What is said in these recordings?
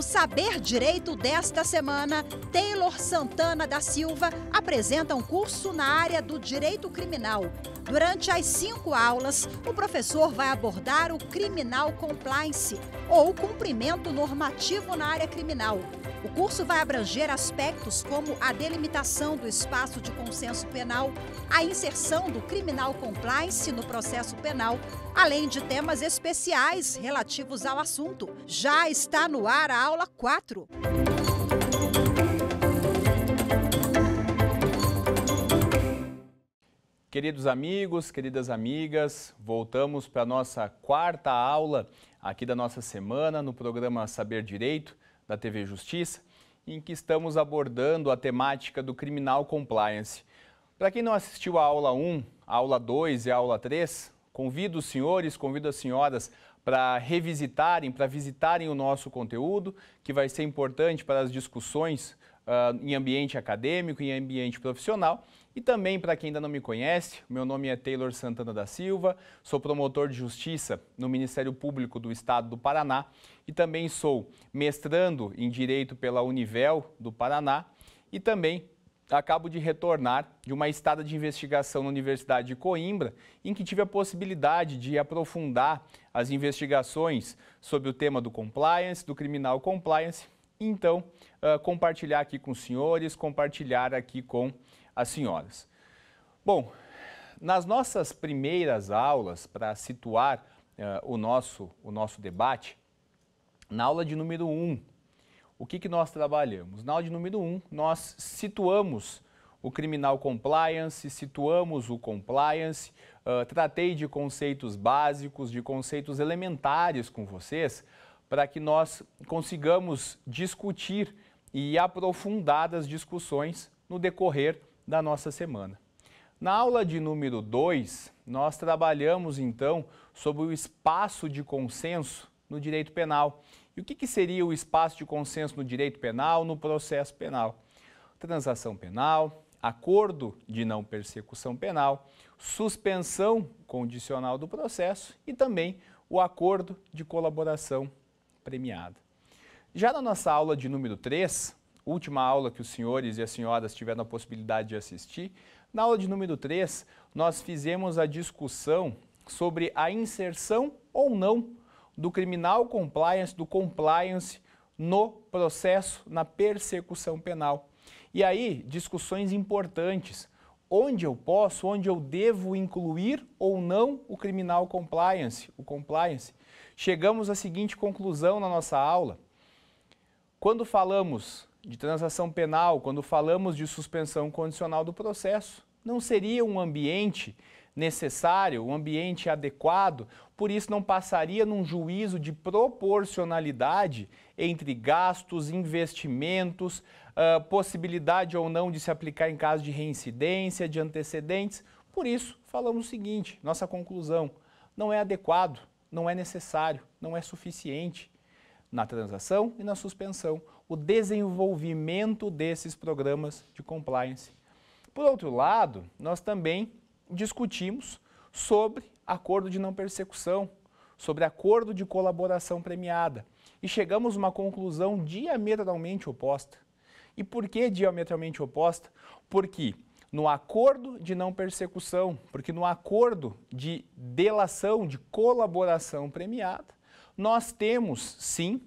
No Saber Direito desta semana, Taylor Santana da Silva apresenta um curso na área do direito criminal. Durante as cinco aulas, o professor vai abordar o criminal compliance, ou cumprimento normativo na área criminal. O curso vai abranger aspectos como a delimitação do espaço de consenso penal, a inserção do criminal compliance no processo penal, além de temas especiais relativos ao assunto. Já está no ar a aula 4. Queridos amigos, queridas amigas, voltamos para a nossa quarta aula aqui da nossa semana no programa Saber Direito da TV Justiça, em que estamos abordando a temática do criminal compliance. Para quem não assistiu a aula 1, a aula 2 e a aula 3, convido os senhores, convido as senhoras para revisitarem, para visitarem o nosso conteúdo, que vai ser importante para as discussões uh, em ambiente acadêmico e em ambiente profissional. E também, para quem ainda não me conhece, meu nome é Taylor Santana da Silva, sou promotor de justiça no Ministério Público do Estado do Paraná e também sou mestrando em Direito pela Univel do Paraná e também acabo de retornar de uma estada de investigação na Universidade de Coimbra, em que tive a possibilidade de aprofundar as investigações sobre o tema do compliance, do criminal compliance, então uh, compartilhar aqui com os senhores, compartilhar aqui com as senhoras. Bom, nas nossas primeiras aulas, para situar uh, o, nosso, o nosso debate, na aula de número 1, um, o que, que nós trabalhamos? Na aula de número 1, um, nós situamos o criminal compliance, situamos o compliance, uh, tratei de conceitos básicos, de conceitos elementares com vocês, para que nós consigamos discutir e aprofundar as discussões no decorrer da nossa semana. Na aula de número 2, nós trabalhamos então sobre o espaço de consenso no direito penal. E o que, que seria o espaço de consenso no direito penal, no processo penal? Transação penal, acordo de não persecução penal, suspensão condicional do processo e também o acordo de colaboração premiada. Já na nossa aula de número 3, última aula que os senhores e as senhoras tiveram a possibilidade de assistir, na aula de número 3, nós fizemos a discussão sobre a inserção ou não do criminal compliance, do compliance no processo, na persecução penal. E aí, discussões importantes. Onde eu posso, onde eu devo incluir ou não o criminal compliance, o compliance. Chegamos à seguinte conclusão na nossa aula. Quando falamos de transação penal, quando falamos de suspensão condicional do processo, não seria um ambiente necessário, um ambiente adequado, por isso não passaria num juízo de proporcionalidade entre gastos, investimentos, uh, possibilidade ou não de se aplicar em caso de reincidência, de antecedentes. Por isso, falamos o seguinte: nossa conclusão não é adequado, não é necessário, não é suficiente na transação e na suspensão, o desenvolvimento desses programas de compliance. Por outro lado, nós também discutimos sobre acordo de não persecução, sobre acordo de colaboração premiada e chegamos a uma conclusão diametralmente oposta. E por que diametralmente oposta? Porque no acordo de não persecução, porque no acordo de delação, de colaboração premiada, nós temos, sim,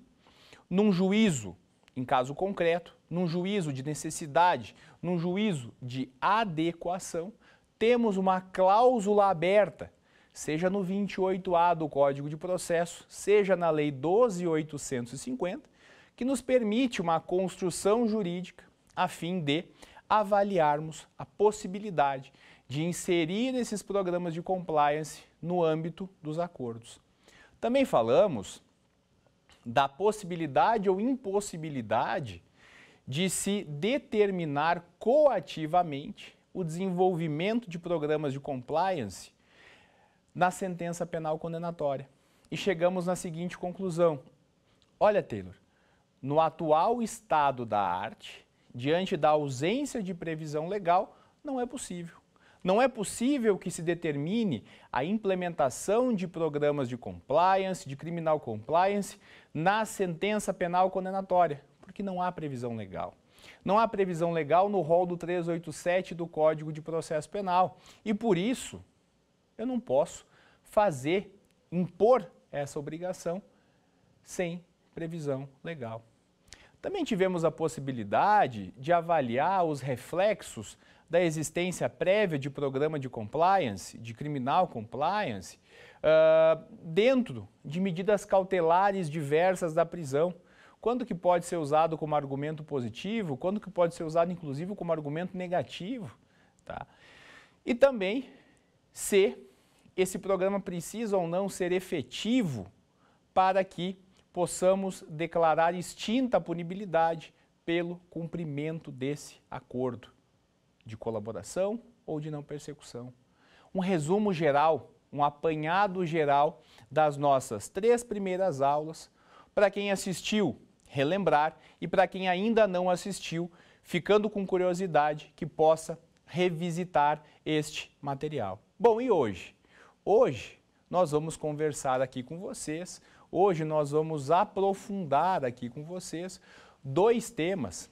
num juízo, em caso concreto, num juízo de necessidade, num juízo de adequação, temos uma cláusula aberta, seja no 28A do Código de Processo, seja na Lei 12850, que nos permite uma construção jurídica a fim de avaliarmos a possibilidade de inserir esses programas de compliance no âmbito dos acordos. Também falamos da possibilidade ou impossibilidade de se determinar coativamente o desenvolvimento de programas de compliance na sentença penal condenatória. E chegamos na seguinte conclusão: olha, Taylor, no atual estado da arte, diante da ausência de previsão legal, não é possível. Não é possível que se determine a implementação de programas de compliance, de criminal compliance, na sentença penal condenatória, porque não há previsão legal. Não há previsão legal no rol do 387 do Código de Processo Penal. E por isso, eu não posso fazer, impor essa obrigação sem previsão legal. Também tivemos a possibilidade de avaliar os reflexos da existência prévia de programa de compliance, de criminal compliance, uh, dentro de medidas cautelares diversas da prisão. Quando que pode ser usado como argumento positivo, quando que pode ser usado inclusive como argumento negativo. Tá? E também se esse programa precisa ou não ser efetivo para que possamos declarar extinta a punibilidade pelo cumprimento desse acordo de colaboração ou de não persecução. Um resumo geral, um apanhado geral das nossas três primeiras aulas, para quem assistiu, relembrar e para quem ainda não assistiu, ficando com curiosidade, que possa revisitar este material. Bom, e hoje? Hoje nós vamos conversar aqui com vocês, hoje nós vamos aprofundar aqui com vocês dois temas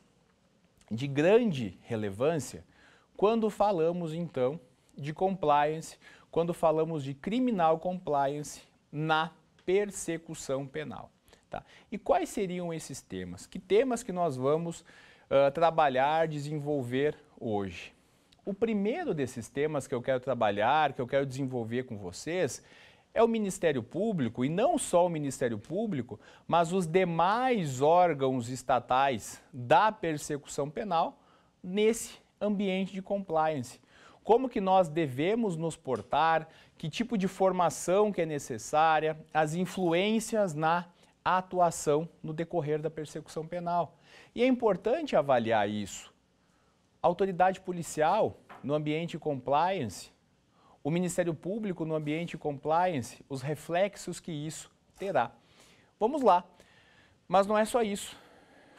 de grande relevância quando falamos então de compliance, quando falamos de criminal compliance na persecução penal. Tá? E quais seriam esses temas? Que temas que nós vamos uh, trabalhar, desenvolver hoje? O primeiro desses temas que eu quero trabalhar, que eu quero desenvolver com vocês, é o Ministério Público, e não só o Ministério Público, mas os demais órgãos estatais da persecução penal nesse ambiente de compliance. Como que nós devemos nos portar, que tipo de formação que é necessária, as influências na atuação no decorrer da persecução penal. E é importante avaliar isso. A autoridade policial no ambiente compliance, o Ministério Público no ambiente compliance, os reflexos que isso terá. Vamos lá. Mas não é só isso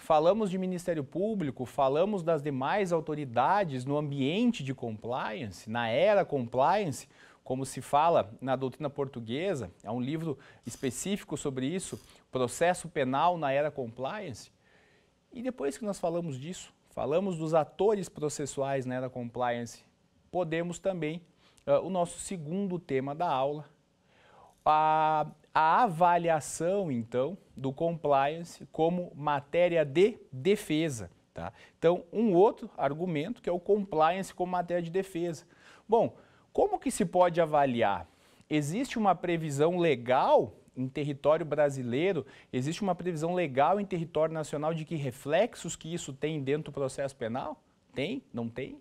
falamos de Ministério Público, falamos das demais autoridades no ambiente de compliance, na era compliance, como se fala na doutrina portuguesa, há é um livro específico sobre isso, Processo Penal na Era Compliance. E depois que nós falamos disso, falamos dos atores processuais na era compliance, podemos também uh, o nosso segundo tema da aula, a a avaliação, então, do compliance como matéria de defesa. Tá? Então, um outro argumento que é o compliance como matéria de defesa. Bom, como que se pode avaliar? Existe uma previsão legal em território brasileiro, existe uma previsão legal em território nacional de que reflexos que isso tem dentro do processo penal? Tem? Não tem?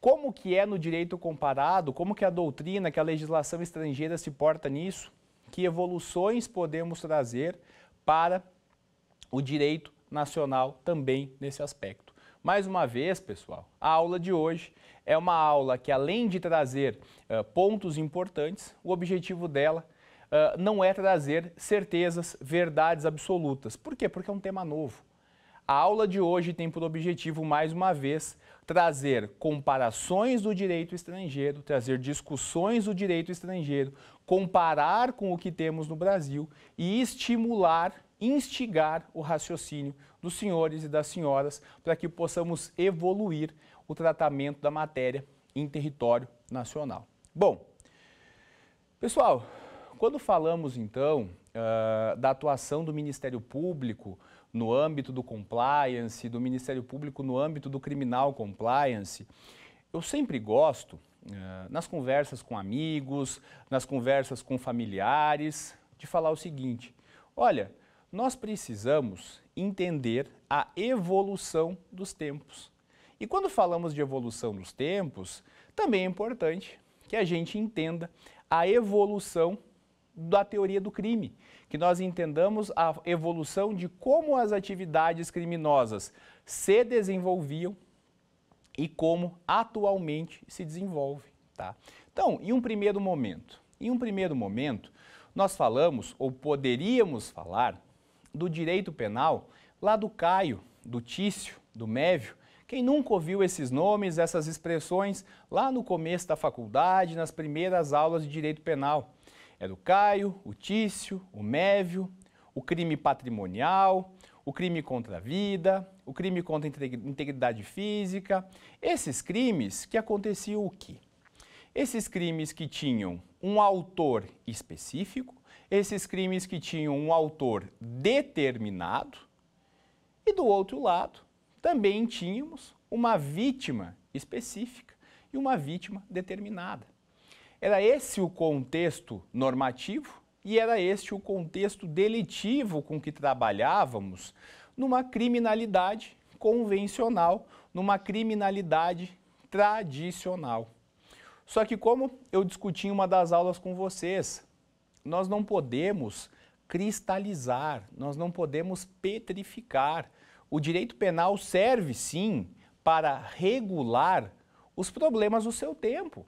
Como que é no direito comparado? Como que a doutrina, que a legislação estrangeira se porta nisso? Que evoluções podemos trazer para o direito nacional também nesse aspecto? Mais uma vez, pessoal, a aula de hoje é uma aula que, além de trazer uh, pontos importantes, o objetivo dela uh, não é trazer certezas, verdades absolutas. Por quê? Porque é um tema novo. A aula de hoje tem por objetivo, mais uma vez, trazer comparações do direito estrangeiro, trazer discussões do direito estrangeiro, comparar com o que temos no Brasil e estimular, instigar o raciocínio dos senhores e das senhoras para que possamos evoluir o tratamento da matéria em território nacional. Bom, pessoal, quando falamos então uh, da atuação do Ministério Público no âmbito do compliance, do Ministério Público no âmbito do criminal compliance. Eu sempre gosto, eh, nas conversas com amigos, nas conversas com familiares, de falar o seguinte: olha, nós precisamos entender a evolução dos tempos. E quando falamos de evolução dos tempos, também é importante que a gente entenda a evolução da teoria do crime, que nós entendamos a evolução de como as atividades criminosas se desenvolviam e como atualmente se desenvolve. Tá? Então, em um primeiro momento, em um primeiro momento, nós falamos ou poderíamos falar do direito penal lá do Caio, do Tício, do Mévio. Quem nunca ouviu esses nomes, essas expressões lá no começo da faculdade, nas primeiras aulas de direito penal? É do Caio, o Tício, o Mévio, o crime patrimonial, o crime contra a vida, o crime contra a integridade física. Esses crimes que aconteciam o quê? Esses crimes que tinham um autor específico, esses crimes que tinham um autor determinado, e do outro lado, também tínhamos uma vítima específica e uma vítima determinada. Era esse o contexto normativo e era este o contexto delitivo com que trabalhávamos numa criminalidade convencional, numa criminalidade tradicional. Só que, como eu discuti em uma das aulas com vocês, nós não podemos cristalizar, nós não podemos petrificar. O direito penal serve sim para regular os problemas do seu tempo.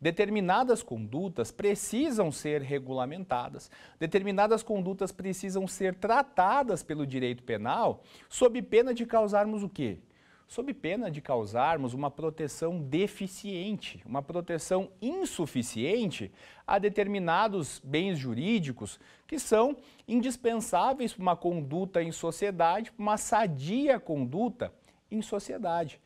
Determinadas condutas precisam ser regulamentadas, determinadas condutas precisam ser tratadas pelo direito penal, sob pena de causarmos o quê? Sob pena de causarmos uma proteção deficiente, uma proteção insuficiente a determinados bens jurídicos que são indispensáveis para uma conduta em sociedade, para uma sadia conduta em sociedade.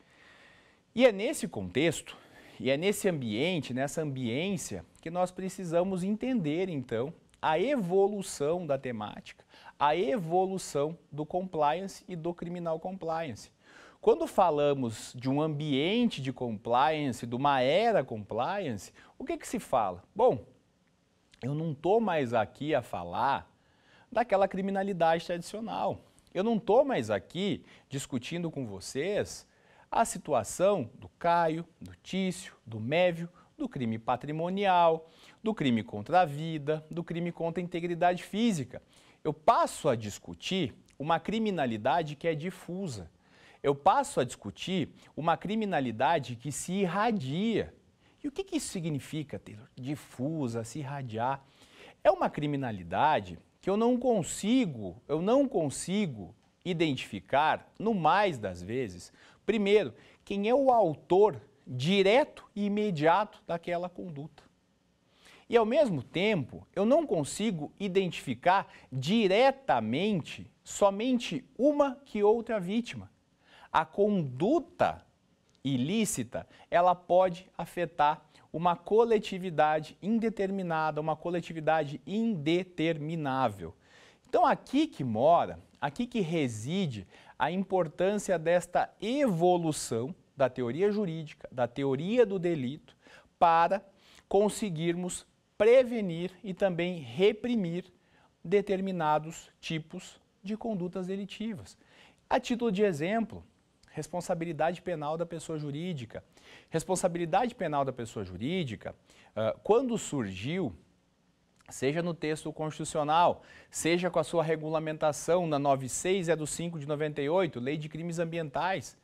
E é nesse contexto e é nesse ambiente, nessa ambiência, que nós precisamos entender, então, a evolução da temática, a evolução do compliance e do criminal compliance. Quando falamos de um ambiente de compliance, de uma era compliance, o que, que se fala? Bom, eu não estou mais aqui a falar daquela criminalidade tradicional. Eu não estou mais aqui discutindo com vocês a situação do Caio, do Tício, do Mévio, do crime patrimonial, do crime contra a vida, do crime contra a integridade física. Eu passo a discutir uma criminalidade que é difusa. Eu passo a discutir uma criminalidade que se irradia. E o que, que isso significa, Taylor? Difusa, se irradiar. É uma criminalidade que eu não consigo, eu não consigo identificar, no mais das vezes, Primeiro, quem é o autor direto e imediato daquela conduta. E ao mesmo tempo, eu não consigo identificar diretamente somente uma que outra vítima. A conduta ilícita, ela pode afetar uma coletividade indeterminada, uma coletividade indeterminável. Então aqui que mora, aqui que reside a importância desta evolução da teoria jurídica, da teoria do delito, para conseguirmos prevenir e também reprimir determinados tipos de condutas delitivas. A título de exemplo, responsabilidade penal da pessoa jurídica. Responsabilidade penal da pessoa jurídica, ah, quando surgiu, seja no texto constitucional, seja com a sua regulamentação na 96 é do 5 de 98, Lei de Crimes Ambientais.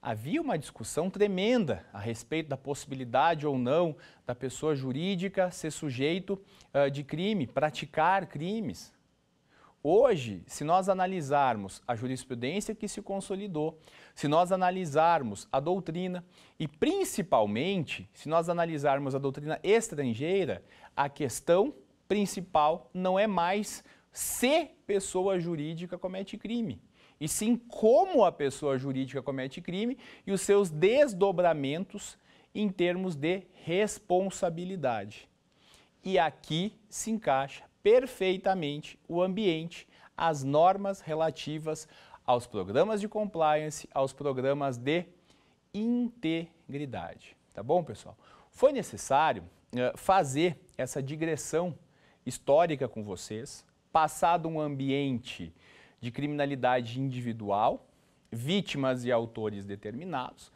Havia uma discussão tremenda a respeito da possibilidade ou não da pessoa jurídica ser sujeito uh, de crime, praticar crimes. Hoje, se nós analisarmos a jurisprudência que se consolidou, se nós analisarmos a doutrina e principalmente se nós analisarmos a doutrina estrangeira, a questão principal não é mais se pessoa jurídica comete crime, e sim como a pessoa jurídica comete crime e os seus desdobramentos em termos de responsabilidade. E aqui se encaixa perfeitamente o ambiente, as normas relativas aos programas de compliance, aos programas de integridade. Tá bom, pessoal? Foi necessário uh, fazer essa digressão histórica com vocês, passado um ambiente de criminalidade individual, vítimas e autores determinados,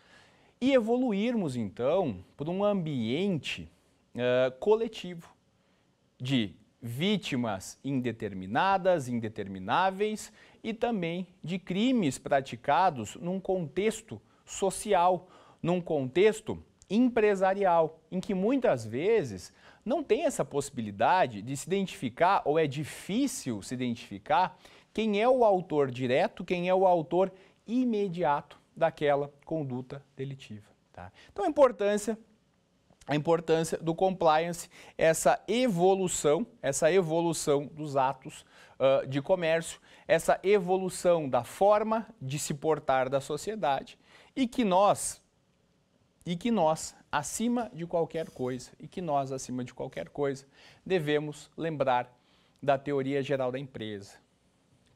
e evoluirmos então para um ambiente uh, coletivo de vítimas indeterminadas, indetermináveis e também de crimes praticados num contexto social, num contexto empresarial, em que muitas vezes não tem essa possibilidade de se identificar, ou é difícil se identificar, quem é o autor direto, quem é o autor imediato daquela conduta delitiva. Tá? Então, a importância a importância do compliance, essa evolução, essa evolução dos atos uh, de comércio, essa evolução da forma de se portar da sociedade e que nós, e que nós, acima de qualquer coisa, e que nós, acima de qualquer coisa, devemos lembrar da teoria geral da empresa.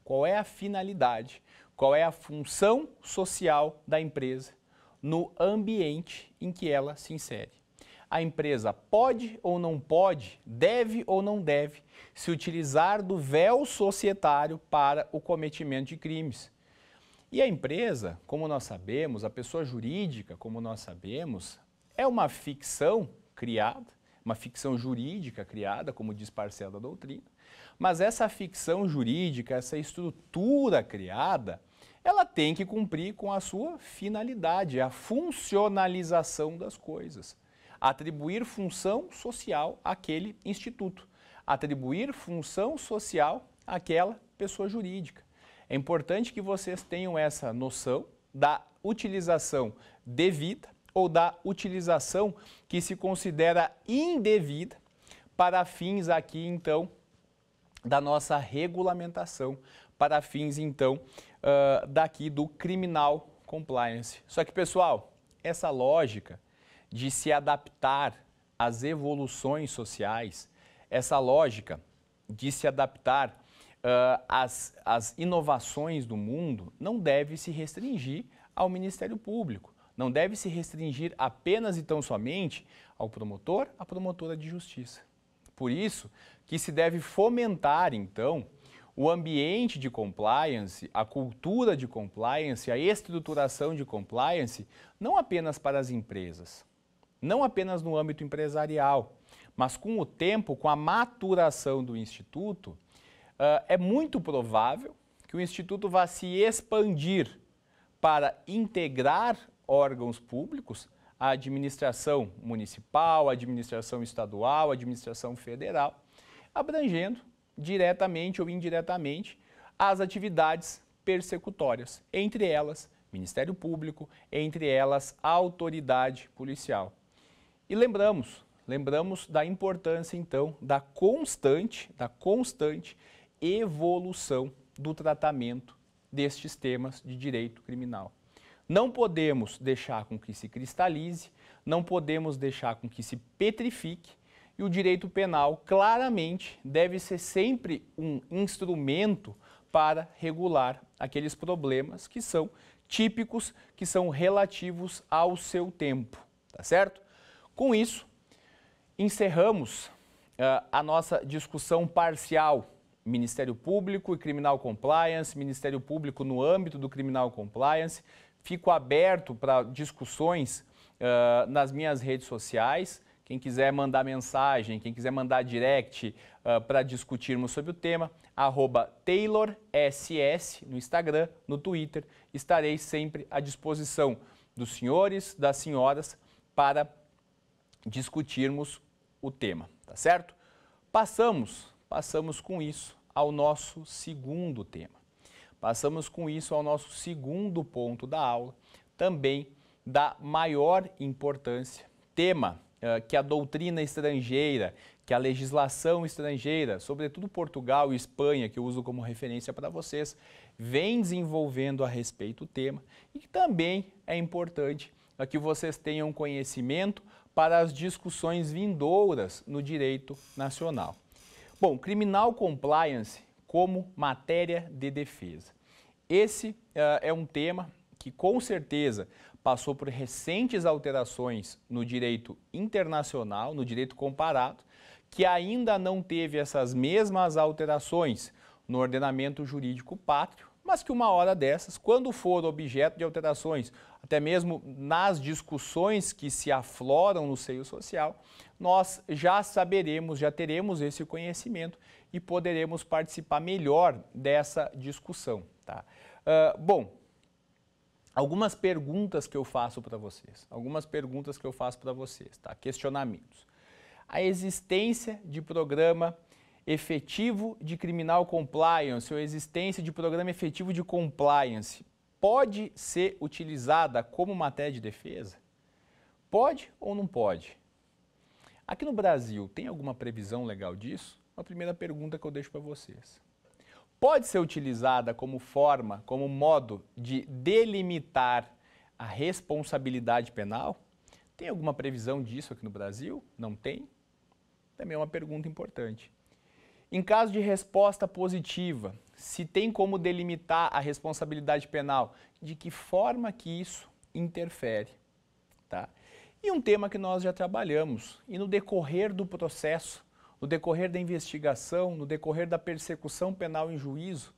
Qual é a finalidade? Qual é a função social da empresa no ambiente em que ela se insere? A empresa pode ou não pode, deve ou não deve se utilizar do véu societário para o cometimento de crimes e a empresa, como nós sabemos, a pessoa jurídica, como nós sabemos, é uma ficção criada, uma ficção jurídica criada, como diz parcela da doutrina, mas essa ficção jurídica, essa estrutura criada, ela tem que cumprir com a sua finalidade, a funcionalização das coisas. Atribuir função social àquele instituto, atribuir função social àquela pessoa jurídica. É importante que vocês tenham essa noção da utilização devida ou da utilização que se considera indevida para fins aqui então da nossa regulamentação, para fins então uh, daqui do criminal compliance. Só que pessoal, essa lógica de se adaptar às evoluções sociais, essa lógica de se adaptar uh, as, as inovações do mundo não devem se restringir ao Ministério Público, não deve se restringir apenas e tão somente ao promotor, à promotora de justiça. Por isso que se deve fomentar, então, o ambiente de compliance, a cultura de compliance, a estruturação de compliance, não apenas para as empresas, não apenas no âmbito empresarial, mas com o tempo, com a maturação do Instituto, ah, é muito provável que o Instituto vá se expandir para integrar órgãos públicos a administração municipal, a administração estadual, a administração federal, abrangendo diretamente ou indiretamente as atividades persecutórias, entre elas Ministério Público, entre elas a autoridade policial. E lembramos, lembramos da importância então da constante, da constante evolução do tratamento destes temas de direito criminal. Não podemos deixar com que se cristalize, não podemos deixar com que se petrifique, e o direito penal claramente deve ser sempre um instrumento para regular aqueles problemas que são típicos, que são relativos ao seu tempo, tá certo? Com isso, encerramos uh, a nossa discussão parcial Ministério Público e Criminal Compliance, Ministério Público no âmbito do Criminal Compliance. Fico aberto para discussões uh, nas minhas redes sociais. Quem quiser mandar mensagem, quem quiser mandar direct uh, para discutirmos sobre o tema, TaylorSS no Instagram, no Twitter. Estarei sempre à disposição dos senhores, das senhoras, para discutirmos o tema, tá certo? Passamos Passamos com isso ao nosso segundo tema. Passamos com isso ao nosso segundo ponto da aula, também da maior importância. Tema eh, que a doutrina estrangeira, que a legislação estrangeira, sobretudo Portugal e Espanha, que eu uso como referência para vocês, vem desenvolvendo a respeito do tema e que também é importante eh, que vocês tenham conhecimento para as discussões vindouras no direito nacional. Bom, criminal compliance como matéria de defesa. Esse uh, é um tema que com certeza passou por recentes alterações no direito internacional, no direito comparado, que ainda não teve essas mesmas alterações no ordenamento jurídico pátrio, mas que uma hora dessas, quando for objeto de alterações, até mesmo nas discussões que se afloram no seio social, nós já saberemos, já teremos esse conhecimento e poderemos participar melhor dessa discussão. Tá? Uh, bom, algumas perguntas que eu faço para vocês, algumas perguntas que eu faço para vocês, tá? questionamentos. A existência de programa efetivo de criminal compliance ou existência de programa efetivo de compliance pode ser utilizada como matéria de defesa? Pode ou não pode? Aqui no Brasil, tem alguma previsão legal disso? Uma primeira pergunta que eu deixo para vocês. Pode ser utilizada como forma, como modo de delimitar a responsabilidade penal? Tem alguma previsão disso aqui no Brasil? Não tem? Também é uma pergunta importante. Em caso de resposta positiva, se tem como delimitar a responsabilidade penal, de que forma que isso interfere, tá? E um tema que nós já trabalhamos, e no decorrer do processo, no decorrer da investigação, no decorrer da persecução penal em juízo,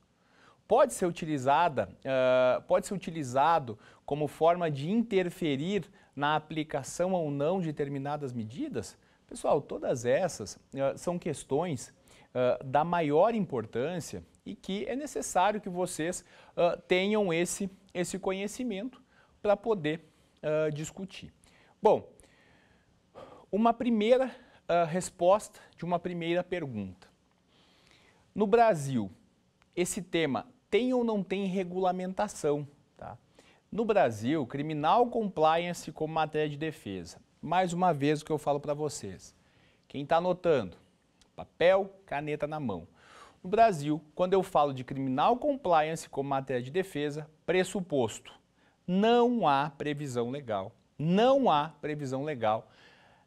pode ser utilizada, uh, pode ser utilizado como forma de interferir na aplicação ou não de determinadas medidas? Pessoal, todas essas uh, são questões ah, da maior importância e que é necessário que vocês uh, tenham esse, esse conhecimento para poder uh, discutir. Bom, uma primeira resposta de uma primeira pergunta. No Brasil, esse tema tem ou não tem regulamentação? Tá? No Brasil, criminal compliance como matéria de defesa. Mais uma vez o que eu falo para vocês. Quem está anotando, papel, caneta na mão. No Brasil, quando eu falo de criminal compliance como matéria de defesa, pressuposto, não há previsão legal. Não há previsão legal.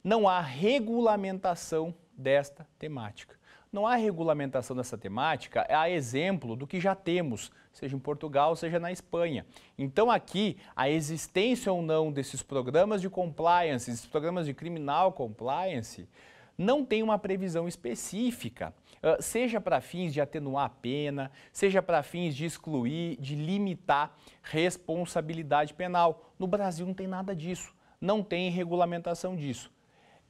Não há regulamentação desta temática. Não há regulamentação dessa temática, é a exemplo do que já temos, seja em Portugal, seja na Espanha. Então, aqui, a existência ou não desses programas de compliance, esses programas de criminal compliance, não tem uma previsão específica, ah, seja para fins de atenuar a pena, seja para fins de excluir, de limitar responsabilidade penal. No Brasil não tem nada disso, não tem regulamentação disso.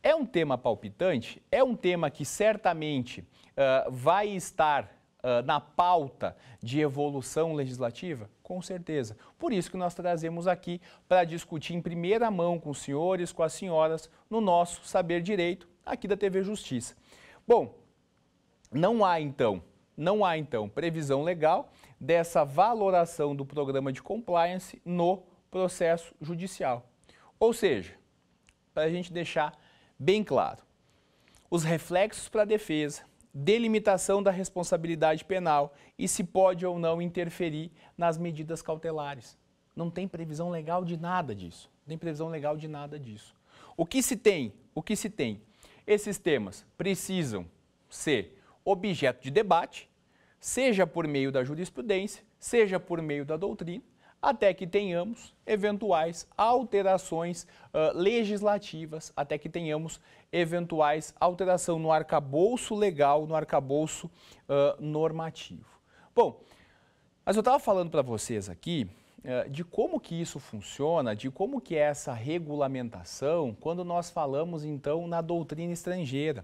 É um tema palpitante, é um tema que certamente uh, vai estar uh, na pauta de evolução legislativa? Com certeza. Por isso que nós trazemos aqui para discutir em primeira mão com os senhores, com as senhoras, no nosso Saber Direito, aqui da TV Justiça. Bom, não há então, não há então previsão legal dessa valoração do programa de compliance no processo judicial. Ou seja, para a gente deixar bem claro, os reflexos para a defesa, delimitação da responsabilidade penal e se pode ou não interferir nas medidas cautelares. Não tem previsão legal de nada disso. Não tem previsão legal de nada disso. O que se tem? O que se tem? Esses temas precisam ser objeto de debate, seja por meio da jurisprudência, seja por meio da doutrina, até que tenhamos eventuais alterações uh, legislativas, até que tenhamos eventuais alteração no arcabouço legal, no arcabouço uh, normativo. Bom, mas eu estava falando para vocês aqui eh, de como que isso funciona, de como que é essa regulamentação, quando nós falamos então na doutrina estrangeira.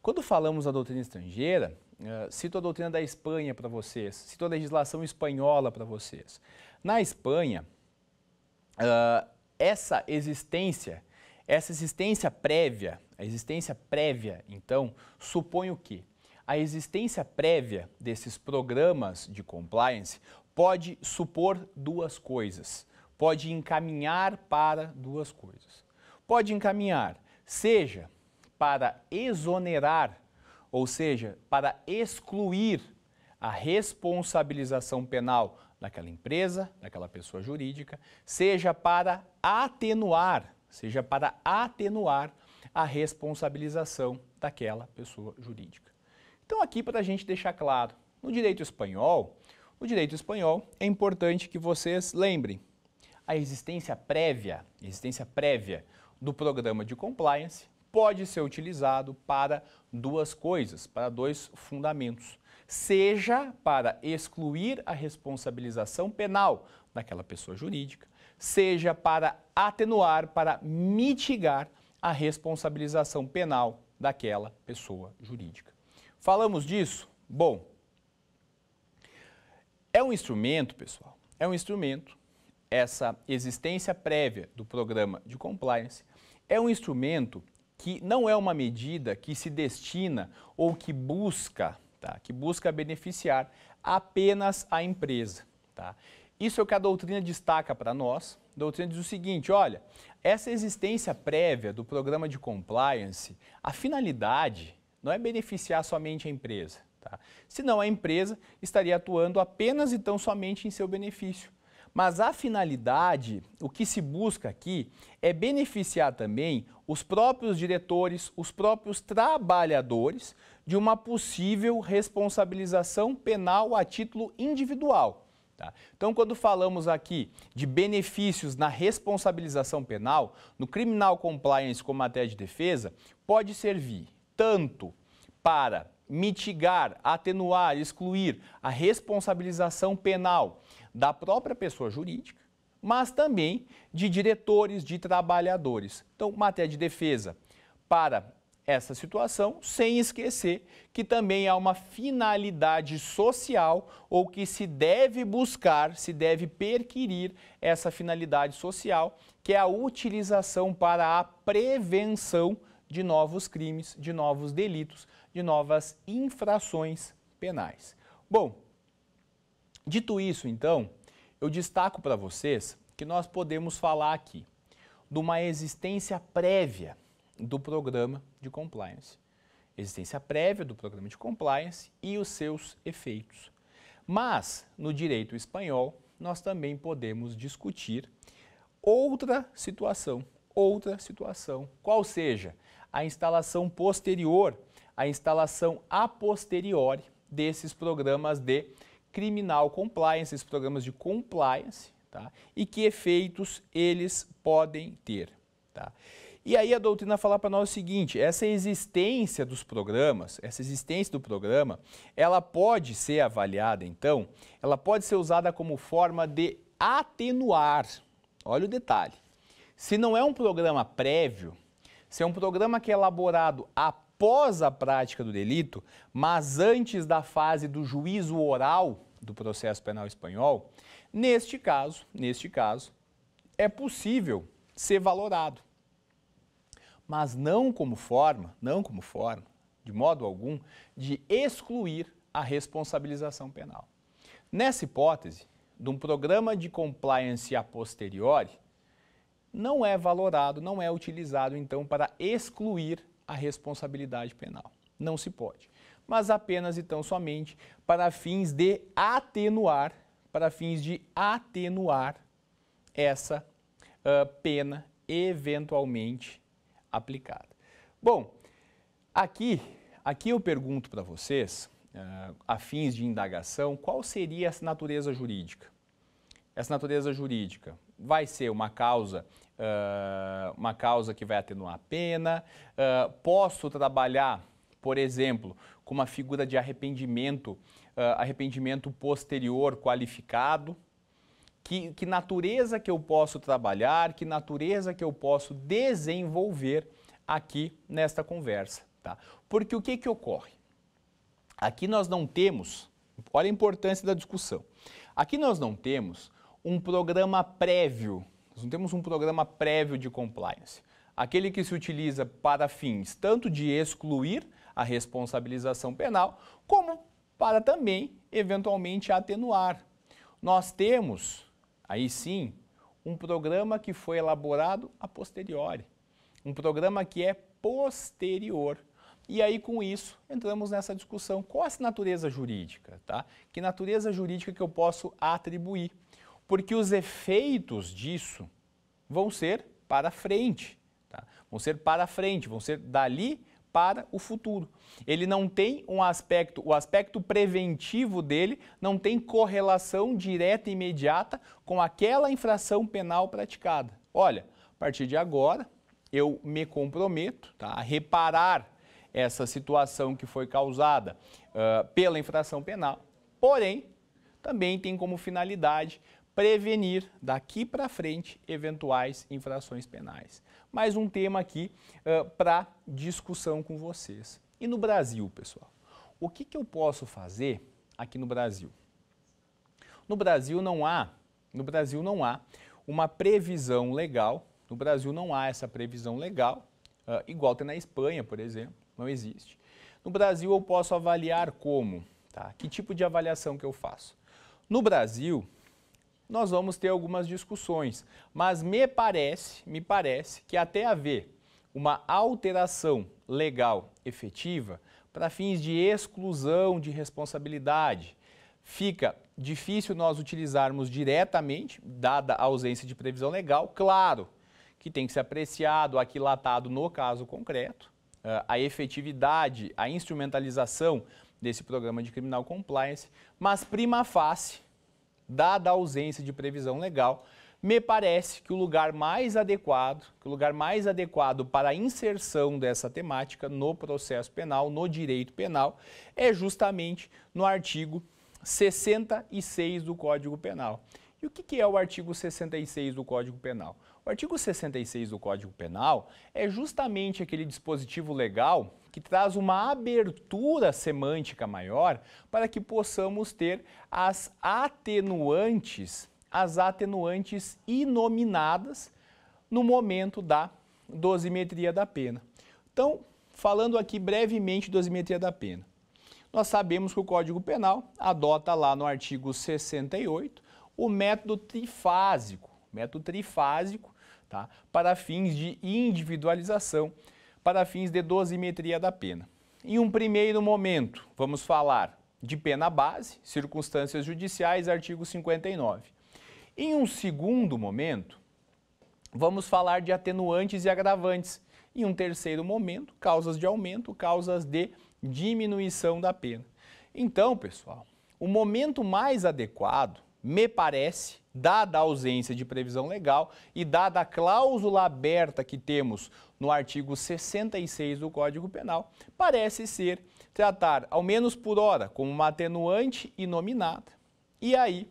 Quando falamos na doutrina estrangeira, eh, cito a doutrina da Espanha para vocês, cito a legislação espanhola para vocês. Na Espanha, eh, essa existência, essa existência prévia, a existência prévia, então, supõe o quê? a existência prévia desses programas de compliance pode supor duas coisas, pode encaminhar para duas coisas. Pode encaminhar, seja para exonerar, ou seja, para excluir a responsabilização penal daquela empresa, daquela pessoa jurídica, seja para atenuar, seja para atenuar a responsabilização daquela pessoa jurídica. Então, aqui para a gente deixar claro, no direito espanhol, o direito espanhol, é importante que vocês lembrem a existência prévia, existência prévia do programa de compliance pode ser utilizado para duas coisas, para dois fundamentos. Seja para excluir a responsabilização penal daquela pessoa jurídica, seja para atenuar, para mitigar a responsabilização penal daquela pessoa jurídica. Falamos disso? Bom, é um instrumento, pessoal, é um instrumento, essa existência prévia do programa de compliance, é um instrumento que não é uma medida que se destina ou que busca, tá? que busca beneficiar apenas a empresa. Tá? Isso é o que a doutrina destaca para nós. A doutrina diz o seguinte: olha, essa existência prévia do programa de compliance, a finalidade não é beneficiar somente a empresa. Tá? Senão a empresa estaria atuando apenas e tão somente em seu benefício. Mas a finalidade, o que se busca aqui, é beneficiar também os próprios diretores, os próprios trabalhadores de uma possível responsabilização penal a título individual. Tá? Então, quando falamos aqui de benefícios na responsabilização penal, no criminal compliance com matéria de defesa, pode servir tanto para mitigar, atenuar, excluir a responsabilização penal da própria pessoa jurídica, mas também de diretores, de trabalhadores. Então, matéria de defesa para essa situação, sem esquecer que também há uma finalidade social ou que se deve buscar, se deve perquirir essa finalidade social, que é a utilização para a prevenção de novos crimes, de novos delitos, de novas infrações penais. Bom, dito isso, então, eu destaco para vocês que nós podemos falar aqui de uma existência prévia do programa de compliance. Existência prévia do programa de compliance e os seus efeitos. Mas, no direito espanhol, nós também podemos discutir outra situação, outra situação, qual seja a instalação posterior a instalação a posteriori desses programas de criminal compliance, esses programas de compliance, tá? e que efeitos eles podem ter. Tá? E aí a doutrina fala para nós o seguinte, essa existência dos programas, essa existência do programa, ela pode ser avaliada então, ela pode ser usada como forma de atenuar, olha o detalhe, se não é um programa prévio, se é um programa que é elaborado a após a prática do delito, mas antes da fase do juízo oral do processo penal espanhol, neste caso, neste caso, é possível ser valorado. Mas não como forma, não como forma, de modo algum, de excluir a responsabilização penal. Nessa hipótese, de um programa de compliance a posteriori, não é valorado, não é utilizado então para excluir a responsabilidade penal. Não se pode. Mas apenas e tão somente para fins de atenuar, para fins de atenuar essa uh, pena eventualmente aplicada. Bom, aqui, aqui eu pergunto para vocês, uh, a fins de indagação, qual seria essa natureza jurídica? Essa natureza jurídica vai ser uma causa ah, uma causa que vai atenuar a pena. Uh, posso trabalhar, por exemplo, com uma figura de arrependimento, ah, arrependimento posterior qualificado. Que, que natureza que eu posso trabalhar, que natureza que eu posso desenvolver aqui nesta conversa. Tá? Porque o que, que ocorre? Aqui nós não temos, olha a importância da discussão, aqui nós não temos um programa prévio nós não temos um programa prévio de compliance. Aquele que se utiliza para fins tanto de excluir a responsabilização penal, como para também, eventualmente, atenuar. Nós temos, aí sim, um programa que foi elaborado a posteriori, um programa que é posterior. E aí, com isso, entramos nessa discussão. Qual a natureza jurídica? Tá? Que natureza jurídica que eu posso atribuir? porque os efeitos disso vão ser para frente, tá? vão ser para frente, vão ser dali para o futuro. Ele não tem um aspecto, o aspecto preventivo dele não tem correlação direta e imediata com aquela infração penal praticada. Olha, a partir de agora eu me comprometo tá, a reparar essa situação que foi causada uh, pela infração penal, porém também tem como finalidade prevenir daqui para frente eventuais infrações penais. Mais um tema aqui uh, para discussão com vocês. E no Brasil, pessoal? O que, que eu posso fazer aqui no Brasil? No Brasil não há, no Brasil não há uma previsão legal. No Brasil não há essa previsão legal, uh, igual tem na Espanha, por exemplo, não existe. No Brasil eu posso avaliar como, tá? Que tipo de avaliação que eu faço? No Brasil, nós vamos ter algumas discussões, mas me parece, me parece que até haver uma alteração legal efetiva para fins de exclusão de responsabilidade, fica difícil nós utilizarmos diretamente, dada a ausência de previsão legal, claro que tem que ser apreciado, aquilatado no caso concreto, eh, a efetividade, a instrumentalização desse programa de criminal compliance, mas prima facie dada a ausência de previsão legal, me parece que o lugar mais adequado, o lugar mais adequado para a inserção dessa temática no processo penal, no direito penal, é justamente no artigo 66 do Código Penal. E o que é o artigo 66 do Código Penal? O artigo 66 do Código Penal é justamente aquele dispositivo legal que traz uma abertura semântica maior para que possamos ter as atenuantes, as atenuantes inominadas no momento da dosimetria da pena. Então, falando aqui brevemente dosimetria da pena. Nós sabemos que o Código Penal adota lá no artigo 68 o método trifásico, método trifásico tá? para fins de individualização, para fins de dosimetria da pena. Em um primeiro momento, vamos falar de pena base, circunstâncias judiciais, artigo 59. Em um segundo momento, vamos falar de atenuantes e agravantes. Em um terceiro momento, causas de aumento, causas de diminuição da pena. Então, pessoal, o momento mais adequado me parece, dada a ausência de previsão legal e dada a cláusula aberta que temos no artigo 66 do Código Penal, parece ser tratar, ao menos por hora, como uma atenuante inominada e aí,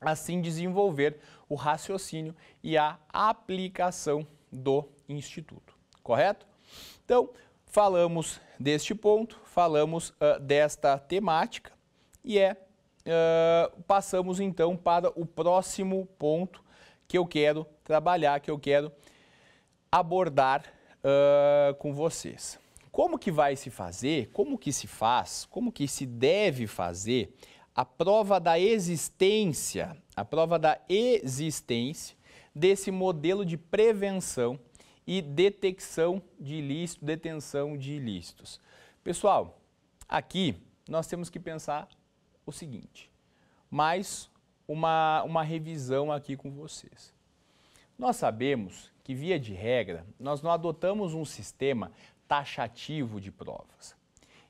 assim, desenvolver o raciocínio e a aplicação do Instituto. Correto? Então, falamos deste ponto, falamos uh, desta temática e é ah, passamos então para o próximo ponto que eu quero trabalhar, que eu quero abordar uh, com vocês. Como que vai se fazer, como que se faz, como que se deve fazer a prova da existência, a prova da existência desse modelo de prevenção e detecção de ilícitos, detenção de ilícitos. Pessoal, aqui nós temos que pensar o seguinte, mais uma, uma revisão aqui com vocês. Nós sabemos que, via de regra, nós não adotamos um sistema taxativo de provas.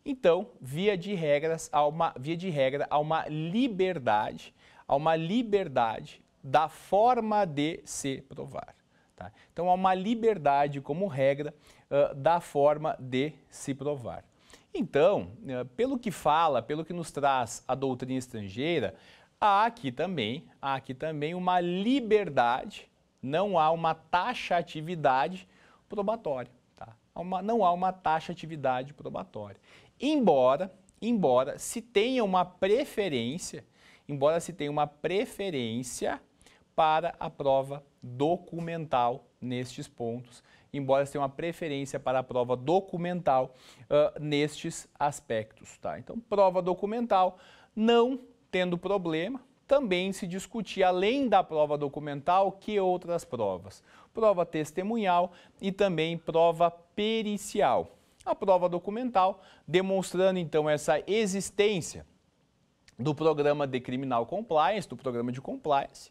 Então, via de, regras, há uma, via de regra, há uma liberdade, há uma liberdade da forma de se provar. Tá? Então, há uma liberdade como regra uh, da forma de se provar. Então, eh, pelo que fala, pelo que nos traz a doutrina estrangeira, há aqui também, há aqui também uma liberdade, não há uma taxatividade probatória. Tá? Uma, não há uma taxatividade probatória. Embora, embora se tenha uma preferência, embora se tenha uma preferência para a prova documental nestes pontos embora tenha uma preferência para a prova documental uh, nestes aspectos. Tá? Então, prova documental não tendo problema, também se discutir, além da prova documental, que outras provas? Prova testemunhal e também prova pericial. A prova documental, demonstrando então essa existência do programa de criminal compliance, do programa de compliance,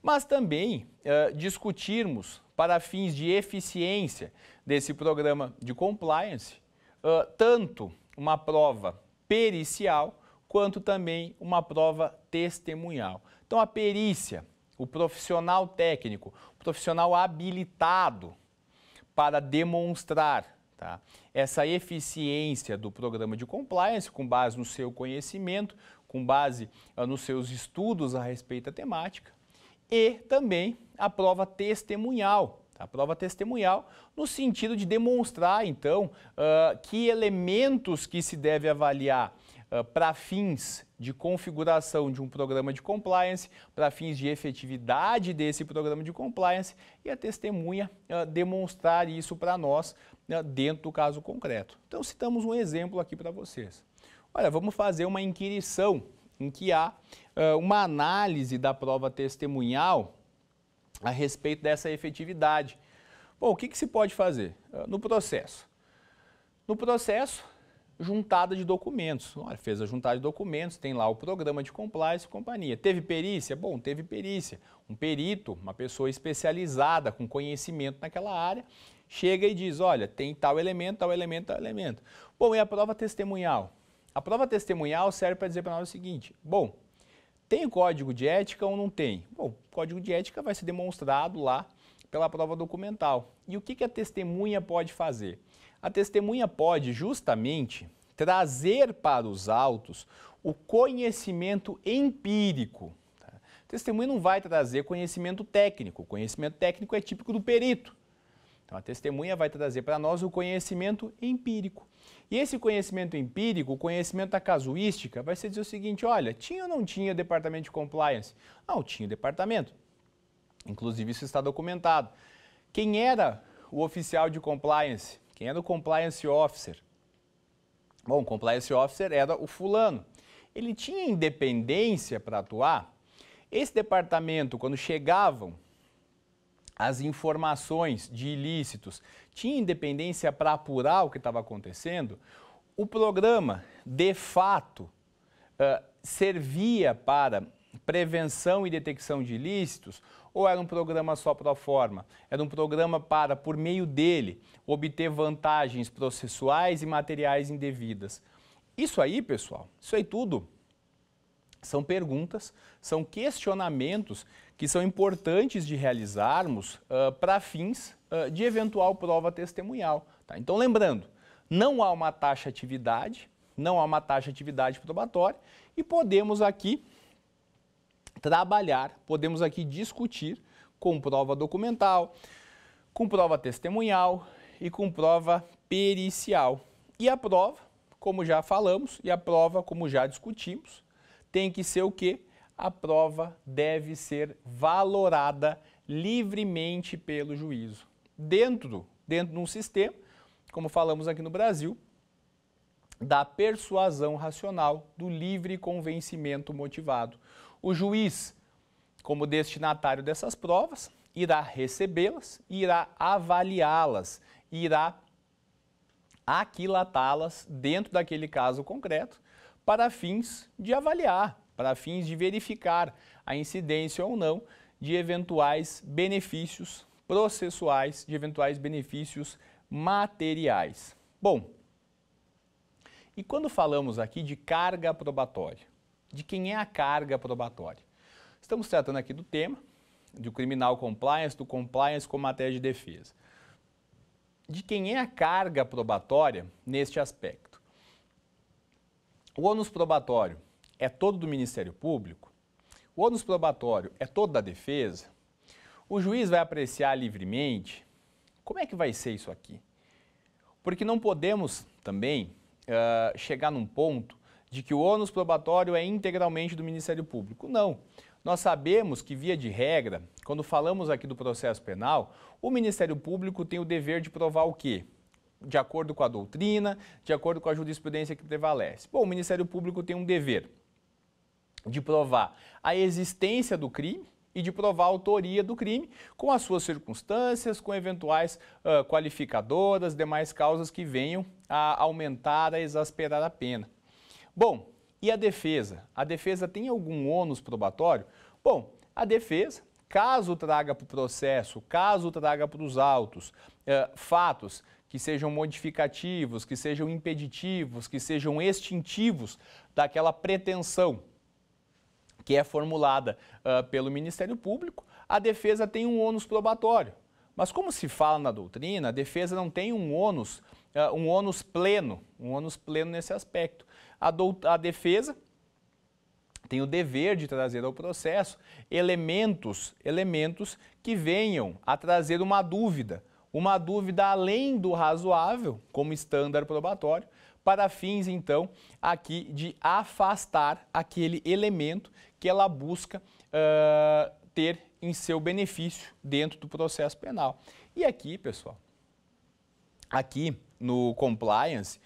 mas também uh, discutirmos para fins de eficiência desse programa de compliance, uh, tanto uma prova pericial quanto também uma prova testemunhal. Então, a perícia, o profissional técnico, o profissional habilitado para demonstrar tá, essa eficiência do programa de compliance com base no seu conhecimento, com base nos seus estudos a respeito da temática, e também a prova testemunhal. Tá? A prova testemunhal, no sentido de demonstrar, então, uh, que elementos que se deve avaliar uh, ah, para fins de configuração de um programa de compliance, para fins de efetividade desse programa de compliance, e a testemunha uh, demonstrar isso para nós dentro do caso concreto. Então, citamos um exemplo aqui para vocês. Olha, vamos fazer uma inquirição em que há ah, uma análise da prova testemunhal a respeito dessa efetividade. Bom, o que, que se pode fazer? Ah, no processo. No processo, juntada de documentos. Olha, fez a juntada de documentos, tem lá o programa de compliance e companhia. Teve perícia? Bom, teve perícia. Um perito, uma pessoa especializada, com conhecimento naquela área, chega e diz, olha, tem tal elemento, tal elemento, tal elemento. Bom, e a prova testemunhal? A prova testemunhal serve para dizer para nós o seguinte, bom, tem o código de ética ou não tem? Bom, o código de ética vai ser demonstrado lá pela prova documental. E o que, a testemunha pode fazer? A testemunha pode justamente trazer para os autos o conhecimento empírico. Tá? A testemunha não vai trazer conhecimento técnico. O conhecimento técnico é típico do perito. Então, a testemunha vai trazer para nós o conhecimento empírico. E esse conhecimento empírico, o conhecimento da casuística, vai ser dizer o seguinte: olha, tinha ou não tinha departamento de compliance? Não, tinha departamento. Inclusive, isso está documentado. Quem era o oficial de compliance? Quem era o compliance officer? Bom, o compliance officer era o fulano. Ele tinha independência para atuar? Esse departamento, quando chegavam as informações de ilícitos, tinha independência para apurar o que estava acontecendo, o programa, de fato, uh, servia para prevenção e detecção de ilícitos ou era um programa só pro forma? Era um programa para, por meio dele, obter vantagens processuais e materiais indevidas. Isso aí, pessoal, isso aí tudo são perguntas, são questionamentos que são importantes de realizarmos uh, ah, para fins uh, de eventual prova testemunhal. Tá? Então, lembrando, não há uma taxa atividade, não há uma taxa atividade probatória e podemos aqui trabalhar, podemos aqui discutir com prova documental, com prova testemunhal e com prova pericial. E a prova, como já falamos, e a prova, como já discutimos, tem que ser o quê? A prova deve ser valorada livremente pelo juízo. Dentro, dentro de um sistema, como falamos aqui no Brasil, da persuasão racional, do livre convencimento motivado. O juiz, como destinatário dessas provas, irá recebê-las, irá avaliá-las, irá aquilatá-las dentro daquele caso concreto para fins de avaliar, para fins de verificar a incidência ou não de eventuais benefícios processuais, de eventuais benefícios materiais. Bom, e quando falamos aqui de carga probatória, de quem é a carga probatória? Estamos tratando aqui do tema do criminal compliance, do compliance com matéria de defesa. De quem é a carga probatória neste aspecto? O ônus probatório é todo do Ministério Público? O ônus probatório é todo da defesa? O juiz vai apreciar livremente? Como é que vai ser isso aqui? Porque não podemos também uh, chegar num ponto de que o ônus probatório é integralmente do Ministério Público. Não. Nós sabemos que, via de regra, quando falamos aqui do processo penal, o Ministério Público tem o dever de provar o quê? de acordo com a doutrina, de acordo com a jurisprudência que prevalece. Bom, o Ministério Público tem um dever de provar a existência do crime e de provar a autoria do crime com as suas circunstâncias, com eventuais uh, qualificadoras, demais causas que venham a aumentar, a exasperar a pena. Bom, e a defesa? A defesa tem algum ônus probatório? Bom, a defesa, caso traga para o processo, caso traga para os autos, fatos que sejam modificativos, que sejam impeditivos, que sejam extintivos daquela pretensão que é formulada uh, pelo Ministério Público, a defesa tem um ônus probatório. Mas como se fala na doutrina, a defesa não tem um ônus, uh, um ônus pleno, um ônus pleno nesse aspecto. a, a defesa tem o dever de trazer ao processo elementos, elementos que venham a trazer uma dúvida uma dúvida além do razoável, como estándar probatório, para fins, então, aqui de afastar aquele elemento que ela busca uh, ter em seu benefício dentro do processo penal. E aqui, pessoal, aqui no compliance,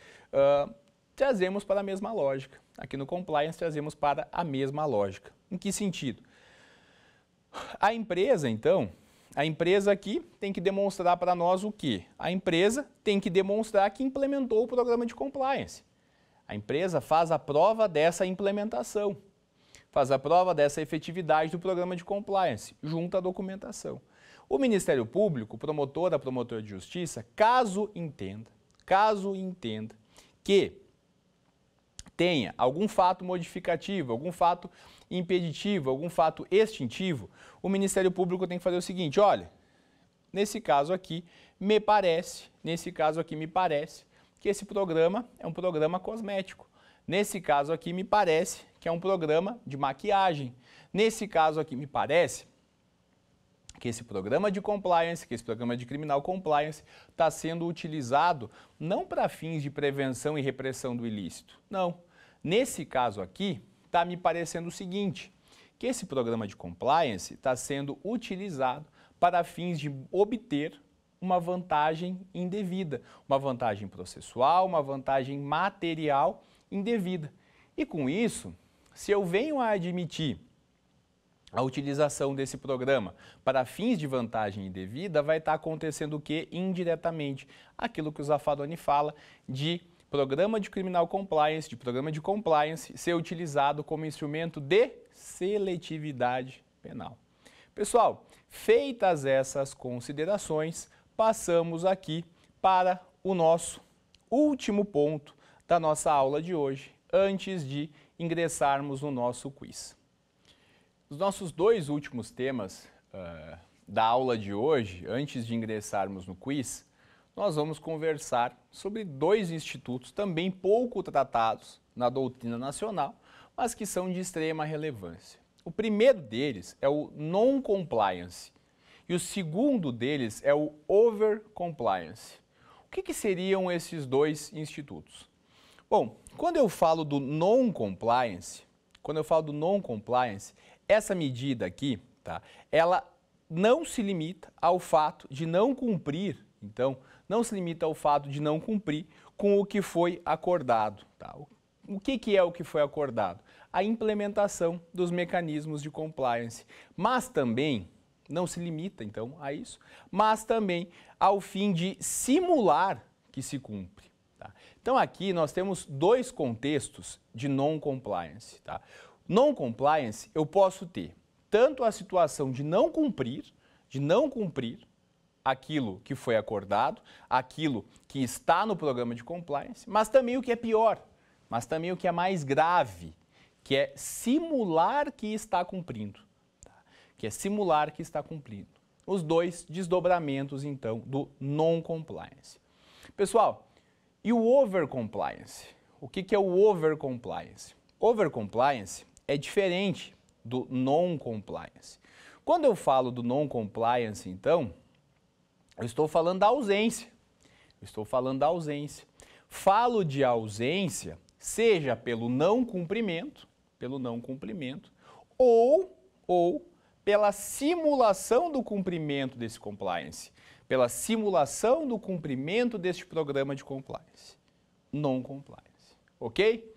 uh, trazemos para a mesma lógica. Aqui no compliance, trazemos para a mesma lógica. Em que sentido? A empresa, então, a empresa aqui tem que demonstrar para nós o que? A empresa tem que demonstrar que implementou o programa de compliance. A empresa faz a prova dessa implementação, faz a prova dessa efetividade do programa de compliance, junto à documentação. O Ministério Público, promotora, promotor de justiça, caso entenda, caso entenda que tenha algum fato modificativo, algum fato impeditivo, algum fato extintivo, o Ministério Público tem que fazer o seguinte: olha, nesse caso aqui, me parece, nesse caso aqui, me parece que esse programa é um programa cosmético. Nesse caso aqui, me parece que é um programa de maquiagem. Nesse caso aqui, me parece que esse programa de compliance, que esse programa de criminal compliance está sendo utilizado não para fins de prevenção e repressão do ilícito. Não. Nesse caso aqui, está me parecendo o seguinte: que esse programa de compliance está sendo utilizado para fins de obter uma vantagem indevida, uma vantagem processual, uma vantagem material indevida. E com isso, se eu venho a admitir a utilização desse programa para fins de vantagem indevida, vai estar tá acontecendo o que indiretamente? Aquilo que o Zaffaroni fala de programa de criminal compliance, de programa de compliance, ser utilizado como instrumento de seletividade penal. Pessoal, feitas essas considerações, passamos aqui para o nosso último ponto da nossa aula de hoje, antes de ingressarmos no nosso quiz. Os nossos dois últimos temas uh, da aula de hoje, antes de ingressarmos no quiz, nós vamos conversar sobre dois institutos também pouco tratados na doutrina nacional, mas que são de extrema relevância. O primeiro deles é o non-compliance e o segundo deles é o over-compliance. O que, que seriam esses dois institutos? Bom, quando eu falo do non-compliance, quando eu falo do non-compliance, essa medida aqui, tá, ela não se limita ao fato de não cumprir, então, não se limita ao fato de não cumprir com o que foi acordado. Tá? O que, que é o que foi acordado? A implementação dos mecanismos de compliance, mas também não se limita então a isso, mas também ao fim de simular que se cumpre. Tá? Então aqui nós temos dois contextos de non-compliance. Tá? Non-compliance eu posso ter tanto a situação de não cumprir, de não cumprir, aquilo que foi acordado, aquilo que está no programa de compliance, mas também o que é pior, mas também o que é mais grave, que é simular que está cumprindo. Tá? Que é simular que está cumprindo. Os dois desdobramentos, então, do non-compliance. Pessoal, e o over-compliance? O que, que é o over-compliance? Over-compliance é diferente do non-compliance. Quando eu falo do non-compliance, então, eu estou falando da ausência. Eu estou falando da ausência. Falo de ausência, seja pelo não cumprimento, pelo não cumprimento, ou, ou pela simulação do cumprimento desse compliance, pela simulação do cumprimento deste programa de compliance. Non compliance, ok?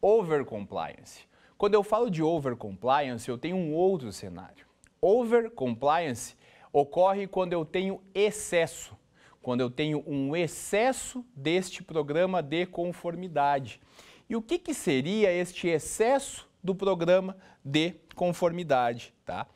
Over compliance. Quando eu falo de over compliance, eu tenho um outro cenário. Over compliance ocorre quando eu tenho excesso, quando eu tenho um excesso deste programa de conformidade. E o que, que seria este excesso do programa de conformidade? Tá?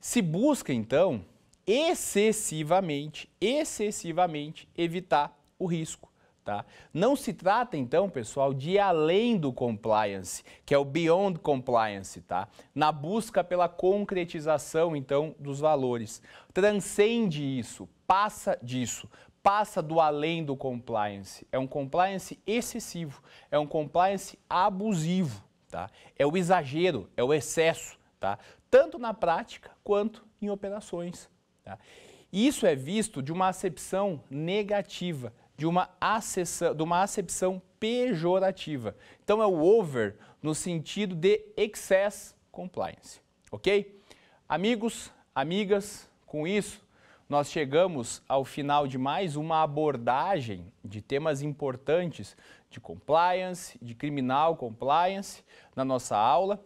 Se busca, então, excessivamente, excessivamente evitar o risco Tá? Não se trata, então, pessoal, de ir além do compliance, que é o beyond compliance, tá? na busca pela concretização, então, dos valores. Transcende isso, passa disso, passa do além do compliance. É um compliance excessivo, é um compliance abusivo, tá? é o exagero, é o excesso, tá? tanto na prática quanto em operações. Tá? Isso é visto de uma acepção negativa de uma, acessão, de uma acepção pejorativa. Então é o over no sentido de excess compliance, ok? Amigos, amigas, com isso nós chegamos ao final de mais uma abordagem de temas importantes de compliance, de criminal compliance na nossa aula.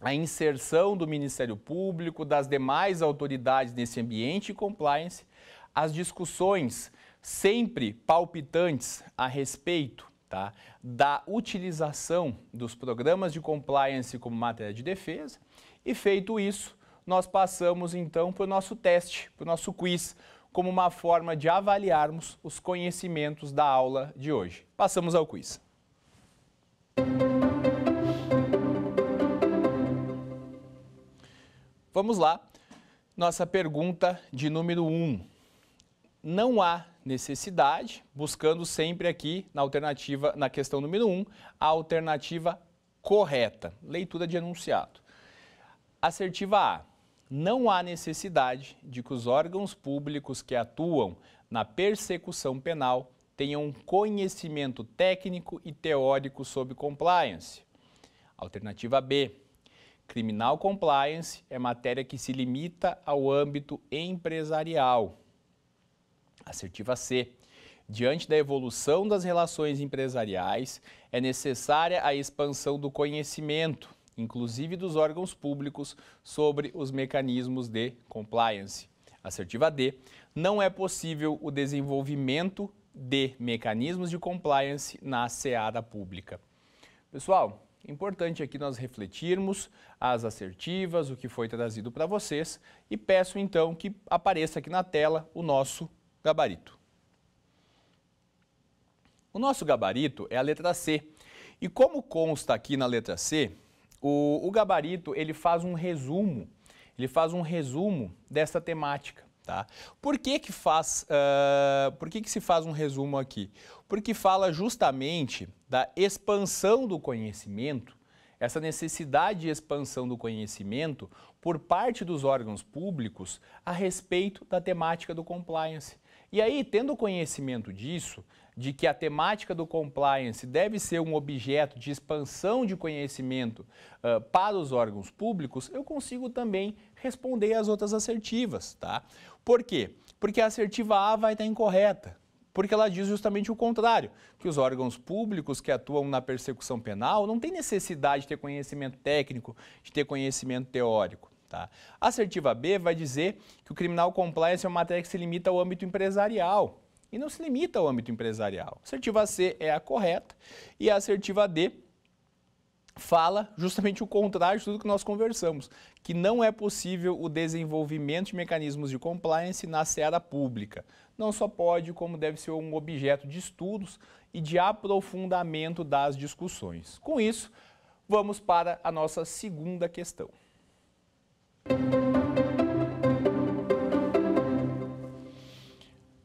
A inserção do Ministério Público, das demais autoridades nesse ambiente compliance, as discussões sempre palpitantes a respeito tá, da utilização dos programas de compliance como matéria de defesa. E feito isso, nós passamos então para o nosso teste, para o nosso quiz, como uma forma de avaliarmos os conhecimentos da aula de hoje. Passamos ao quiz. Vamos lá. Nossa pergunta de número 1. Um. Não há necessidade, buscando sempre aqui na alternativa, na questão número 1, um, a alternativa correta, leitura de enunciado. Assertiva A. Não há necessidade de que os órgãos públicos que atuam na persecução penal tenham conhecimento técnico e teórico sobre compliance. Alternativa B. Criminal compliance é matéria que se limita ao âmbito empresarial. Assertiva C. Diante da evolução das relações empresariais, é necessária a expansão do conhecimento, inclusive dos órgãos públicos, sobre os mecanismos de compliance. Assertiva D. Não é possível o desenvolvimento de mecanismos de compliance na seara pública. Pessoal, importante aqui nós refletirmos as assertivas, o que foi trazido para vocês e peço então que apareça aqui na tela o nosso gabarito. O nosso gabarito é a letra C. E como consta aqui na letra C, o, o gabarito ele faz um resumo, ele faz um resumo dessa temática. Tá? Por que que faz, uh, por que que se faz um resumo aqui? Porque fala justamente da expansão do conhecimento, essa necessidade de expansão do conhecimento por parte dos órgãos públicos a respeito da temática do compliance. E aí, tendo conhecimento disso, de que a temática do compliance deve ser um objeto de expansão de conhecimento uh, para os órgãos públicos, eu consigo também responder às outras assertivas, tá? Por quê? Porque a assertiva A vai estar incorreta, porque ela diz justamente o contrário, que os órgãos públicos que atuam na persecução penal não têm necessidade de ter conhecimento técnico, de ter conhecimento teórico. Tá? Assertiva B vai dizer que o criminal compliance é uma matéria que se limita ao âmbito empresarial e não se limita ao âmbito empresarial. Assertiva C é a correta e a assertiva D fala justamente o contrário de tudo que nós conversamos, que não é possível o desenvolvimento de mecanismos de compliance na seara pública. Não só pode, como deve ser um objeto de estudos e de aprofundamento das discussões. Com isso, vamos para a nossa segunda questão.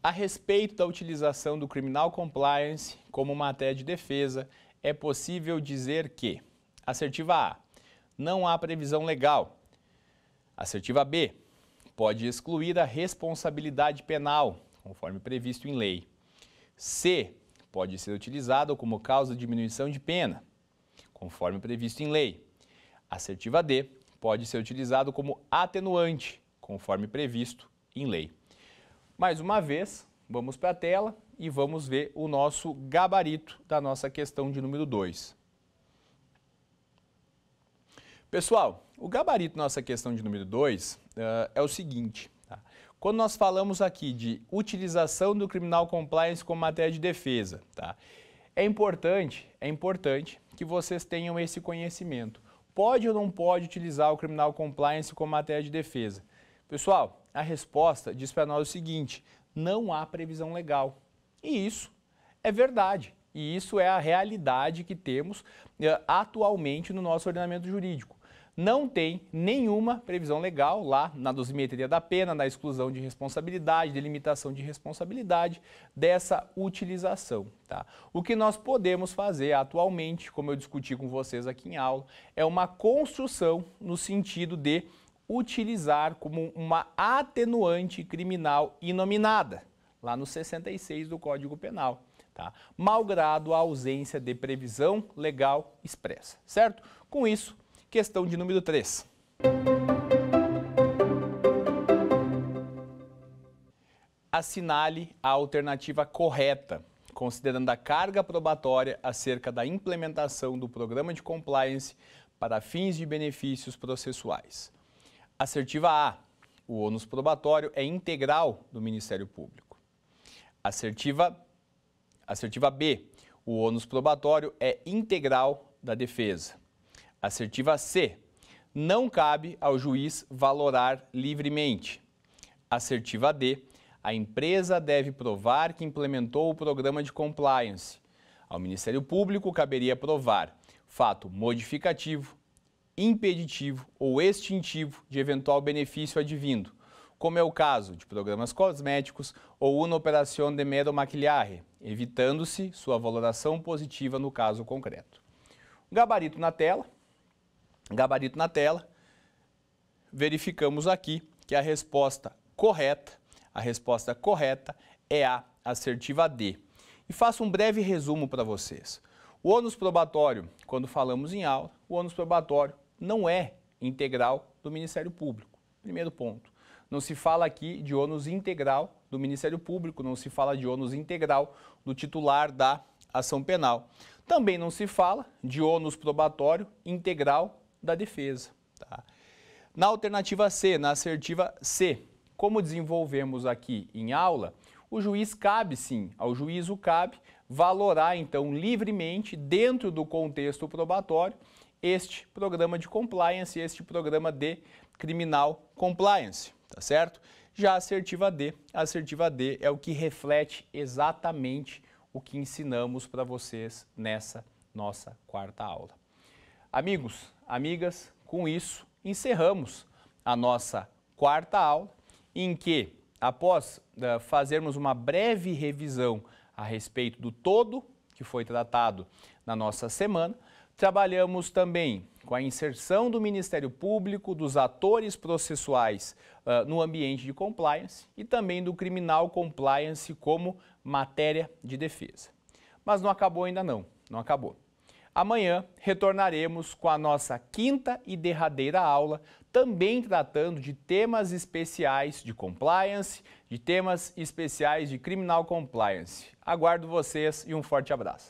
A respeito da utilização do criminal compliance como matéria de defesa, é possível dizer que: assertiva A, não há previsão legal. Assertiva B, pode excluir a responsabilidade penal, conforme previsto em lei. C, pode ser utilizado como causa de diminuição de pena, conforme previsto em lei. Assertiva D, pode ser utilizado como atenuante, conforme previsto em lei. Mais uma vez, vamos para a tela e vamos ver o nosso gabarito da nossa questão de número 2. Pessoal, o gabarito da nossa questão de número 2 uh, eh, é o seguinte. Tá? Quando nós falamos aqui de utilização do criminal compliance como matéria de defesa, tá? é importante, é importante que vocês tenham esse conhecimento pode ou não pode utilizar o criminal compliance como matéria de defesa? Pessoal, a resposta diz para nós o seguinte: não há previsão legal. E isso é verdade. E isso é a realidade que temos eh, atualmente no nosso ordenamento jurídico não tem nenhuma previsão legal lá na dosimetria da pena, na exclusão de responsabilidade, delimitação de responsabilidade dessa utilização. Tá? O que nós podemos fazer atualmente, como eu discuti com vocês aqui em aula, é uma construção no sentido de utilizar como uma atenuante criminal inominada, lá no 66 do Código Penal. Tá? Malgrado a ausência de previsão legal expressa, certo? Com isso, Questão de número 3. Assinale a alternativa correta, considerando a carga probatória acerca da implementação do programa de compliance para fins de benefícios processuais. Assertiva A. O ônus probatório é integral do Ministério Público. Assertiva, assertiva B. O ônus probatório é integral da defesa. Assertiva C. Não cabe ao juiz valorar livremente. Assertiva D. A empresa deve provar que implementou o programa de compliance. Ao Ministério Público caberia provar fato modificativo, impeditivo ou extintivo de eventual benefício advindo, como é o caso de programas cosméticos ou una operação de mero maquilhagem, evitando-se sua valoração positiva no caso concreto. gabarito na tela, Gabarito na tela. Verificamos aqui que a resposta correta, a resposta correta é a assertiva D. E faço um breve resumo para vocês. O ônus probatório, quando falamos em aula, o ônus probatório não é integral do Ministério Público. Primeiro ponto. Não se fala aqui de ônus integral do Ministério Público, não se fala de ônus integral do titular da ação penal. Também não se fala de ônus probatório integral da defesa. Tá? Na alternativa C, na assertiva C, como desenvolvemos aqui em aula, o juiz cabe sim, ao juízo cabe valorar então livremente, dentro do contexto probatório, este programa de compliance, este programa de criminal compliance, tá certo? Já a assertiva D, a assertiva D é o que reflete exatamente o que ensinamos para vocês nessa nossa quarta aula. Amigos, amigas, com isso encerramos a nossa quarta aula, em que, após uh, fazermos uma breve revisão a respeito do todo que foi tratado na nossa semana, trabalhamos também com a inserção do Ministério Público, dos atores processuais uh, no ambiente de compliance e também do criminal compliance como matéria de defesa. Mas não acabou ainda não, não acabou. Amanhã retornaremos com a nossa quinta e derradeira aula, também tratando de temas especiais de compliance, de temas especiais de criminal compliance. Aguardo vocês e um forte abraço.